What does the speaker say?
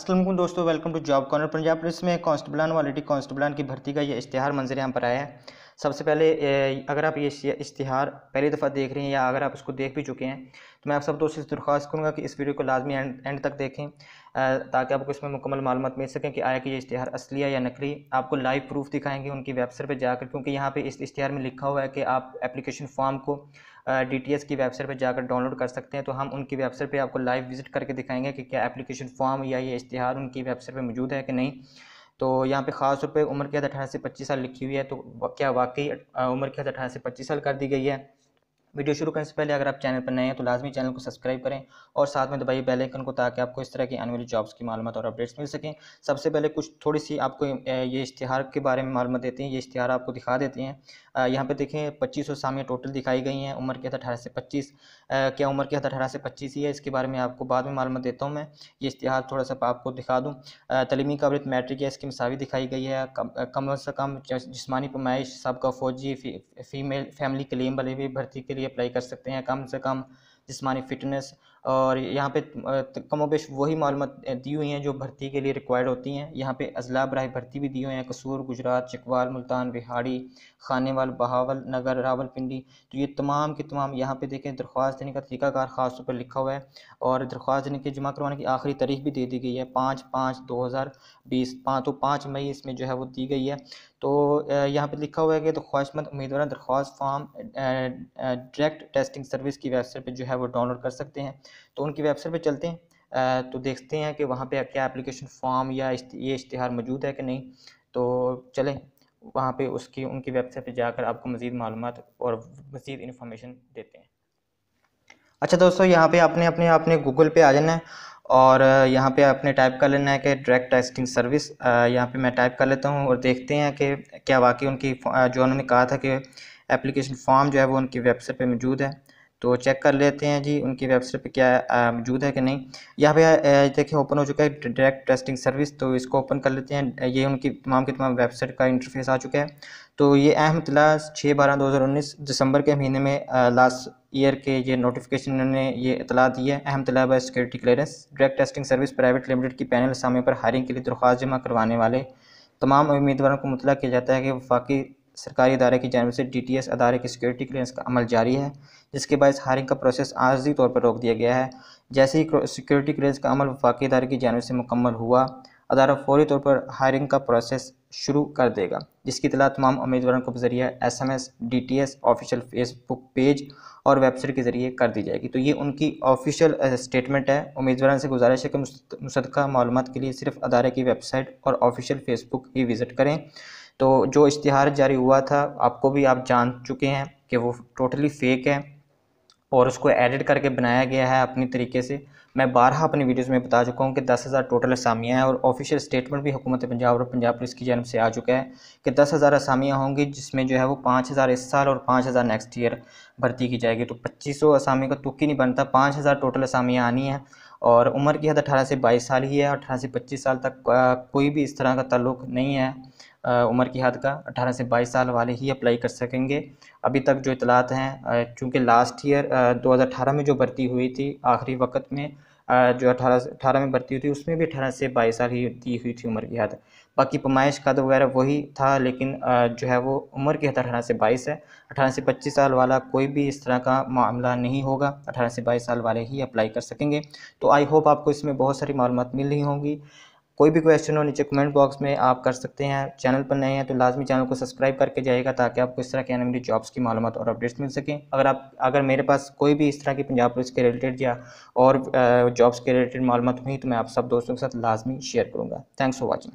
असलम दोस्तों welcome to job corner Punjab police में कांस्टेबलान वाली कांस्टेबलान की भर्ती का ये इश्तिहार मंजर यहाँ पर आया है सबसे पहले अगर आप ये इश्तिहार पहली दफ़ा देख रहे हैं या अगर आप इसको देख भी चुके हैं तो मैं आप सब दोस्तों से दरख्वास्त करूँगा कि इस वीडियो को लाजमी एंड तक देखें ताकि आपको इसमें मुकम्मल मालूम मिल सकें कि आया कि ये इश्तिहार असली है या नकली आपको लाइव प्रूफ दिखाएंगे उनकी वेबसाइट पर जाकर क्योंकि यहाँ पर इस इश्तिहार में लिखा हुआ है कि आप एप्लीकेशन फॉर्म को डी टी एस की वेबसाइट पर जाकर डाउनलोड कर सकते हैं तो हम उनकी वेबसाइट पर आपको लाइव विजिट करके दिखाएंगे कि क्या एप्लीकेशन फॉर्म या ये इश्तिहार उनकी वेबसाइट पर मौजूद है कि नहीं तो यहाँ पे ख़ास तौर पे उम्र की हद अठारह से पच्चीस साल लिखी हुई है तो क्या वाकई उम्र की हद अठारह से पच्चीस साल कर दी गई है वीडियो शुरू करने से पहले अगर आप चैनल पर नए हैं तो लाजमी चैनल को सब्सक्राइब करें और साथ में दबाइए बेल आइकन को ताकि आपको इस तरह की आने वाली जॉब्स की मालूम और अपडेट्स मिल सकें सबसे पहले कुछ थोड़ी सी आपको ये इश्तिहार के बारे में मालूम देते हैं ये इश्तिहार आपको दिखा देते हैं यहाँ पर देखें पच्चीस सौ सामियाँ टोटल दिखाई गई हैं उम्र के हद अठारह से पच्चीस क्या उम्र के हद अठारह से पच्चीस ही है इसके बारे में आपको बाद में मालूम देता हूँ मैं ये इश्तिहार थोड़ा सा आपको दिखा दूँ तलीमी कवरत मैट्रिक या इसकी मसावी दिखाई गई है कम अज़ कम जिसमानी पैमाइश सबका फ़ौजी फीमेल फैमिली क्लेम भले भी भर्ती के लिए अप्लाई कर सकते हैं कम से कम जिसमानी फिटनेस और यहाँ पे कमो बेश वही मालूम दी हुई हैं जो भर्ती के लिए रिक्वायर्ड होती हैं यहाँ पे अजला बरह भर्ती भी दी हुई हैं कसूर गुजरात चकवाल मुल्तान बिहाड़ी खानेवाल बहावल नगर रावलपिंडी तो ये तमाम के तमाम यहाँ पे देखें दरख्वास्त देने का तरीकाकार खास तौर पर लिखा हुआ है और दरख्वास्त देने के जमा करवाने की आखिरी तारीख भी दे दी गई है पाँच पाँच दो हज़ार बीस पाँच तो पाँच मई इसमें जो है वो दी गई है तो यहाँ पर लिखा हुआ है कि दरख्वास्तमंद उम्मीदवार दरख्वास्त फॉर्म डायरेक्ट टेस्टिंग सर्विस की वेबसाइट पर जो है वो डाउनलोड कर सकते हैं तो उनकी वेबसाइट पर चलते हैं तो देखते हैं कि वहाँ पे क्या एप्लीकेशन फॉर्म या ये इश्तहार मौजूद है कि नहीं तो चलें वहाँ पे उसकी उनकी वेबसाइट पे जाकर आपको मज़ीद मालूम और मज़ीद इन्फॉर्मेशन देते हैं अच्छा दोस्तों यहाँ पे आपने अपने आपने गूगल पे आ जाना है और यहाँ पे आपने टाइप कर लेना है कि डायरेक्ट टेस्टिंग सर्विस यहाँ पे मैं टाइप कर लेता हूँ और देखते हैं कि क्या वाकई उनकी जो उन्होंने कहा था कि एप्लीकेशन फॉर्म जो है वो उनकी वेबसाइट पे मौजूद है तो चेक कर लेते हैं जी उनकी वेबसाइट पे क्या मौजूद है कि नहीं यहाँ पे देखिए ओपन हो चुका है डायरेक्ट टेस्टिंग सर्विस तो इसको ओपन कर लेते हैं ये उनकी तमाम की तमाम वेबसाइट का इंटरफेस आ चुका है तो ये अहम तला छः बारह दो हज़ार उन्नीस दिसंबर के महीने में लास्ट ईयर के ये नोटिफिकेशन ने ये इतला दी है अहम बाय security clearance direct testing service private limited की पैनल सामने पर हायरिंग के लिए दरख्वास्त जमा करवाने वाले तमाम उम्मीदवारों को मुतला किया जाता है कि वफाकी सरकारी अदारे की जानब से डी टी एस अदारे की सिक्योरिटी क्लियरेंस का अमल जारी है जिसके बायस हायरिंग का प्रोसेस आर्जी तौर पर रोक दिया गया है जैसे ही सिक्योरिटी क्लियरेंस का अमल वफाकी अदारे की जानब से मुकम्मल हुआ अदारा फौरी तौर पर हायरिंग का प्रोसेस शुरू कर देगा जिसकी इतला तमाम उम्मीदवारों को जरिए S M S D T S official Facebook page और वेबसाइट के ज़रिए कर दी जाएगी तो ये उनकी ऑफिशियल स्टेटमेंट है उम्मीदवार से गुजारिश है कि मुसदा मालूम के लिए सिर्फ अदारे की वेबसाइट और ऑफिशियल फेसबुक ही विज़िट करें तो जो इश्तहार जारी हुआ था आपको भी आप जान चुके हैं कि वो टोटली फेक है और उसको एडिट करके बनाया गया है अपनी तरीके से मैं बारह अपनी वीडियोज़ में बता चुका हूँ कि दस हज़ार टोटल असामियाँ हैं और ऑफिशियल स्टेटमेंट भी हुकूमत पंजाब और पंजाब पुलिस की जानब से आ चुका है कि दस हज़ार असामियाँ होंगी जिसमें जो है वो पाँच हज़ार इस साल और पाँच हज़ार नेक्स्ट ईयर भर्ती की जाएगी तो पच्चीस सौ असामी का तुक ही नहीं बनता पाँच हज़ार टोटल असामियाँ आनी है और उम्र की हद अठारह से बाईस साल ही है अठारह से पच्चीस साल तक कोई भी इस तरह का ताल्लुक नहीं है उम्र की हद का अठारह से बाईस साल वाले ही अप्लाई कर सकेंगे अभी तक जो इतलात हैं चूँकि लास्ट ईयर 2018 में जो भर्ती हुई थी आखिरी वक्त में जो अठारह अठारह में भर्ती हुई थी उसमें भी अठारह से बाईस साल ही दी हुई थी उम्र की हद बाकी पमाइश कद तो वगैरह वही था लेकिन जो है वो उम्र की हद अठारह से बाईस है अठारह से पच्चीस साल वाला कोई भी इस तरह का मामला नहीं होगा अठारह से बाईस साल वाले ही अप्लाई कर सकेंगे तो आई होप आपको इसमें बहुत सारी मालूम मिल रही होंगी कोई भी क्वेश्चन हो नीचे कमेंट बॉक्स में आप कर सकते हैं चैनल पर नए हैं तो लाजमी चैनल को सब्सक्राइब करके जाएगा ताकि आपको इस तरह के आने जॉब्स की मालूम और अपडेट्स मिल सकें अगर आप अगर मेरे पास कोई भी इस तरह की पंजाब पुलिस के रिलेटेड या और जॉब्स के रिलेटेड मालूम हुई तो मैं आप सब दोस्तों के साथ लाजमी शेयर करूँगा थैंक्स फॉर वॉचिंग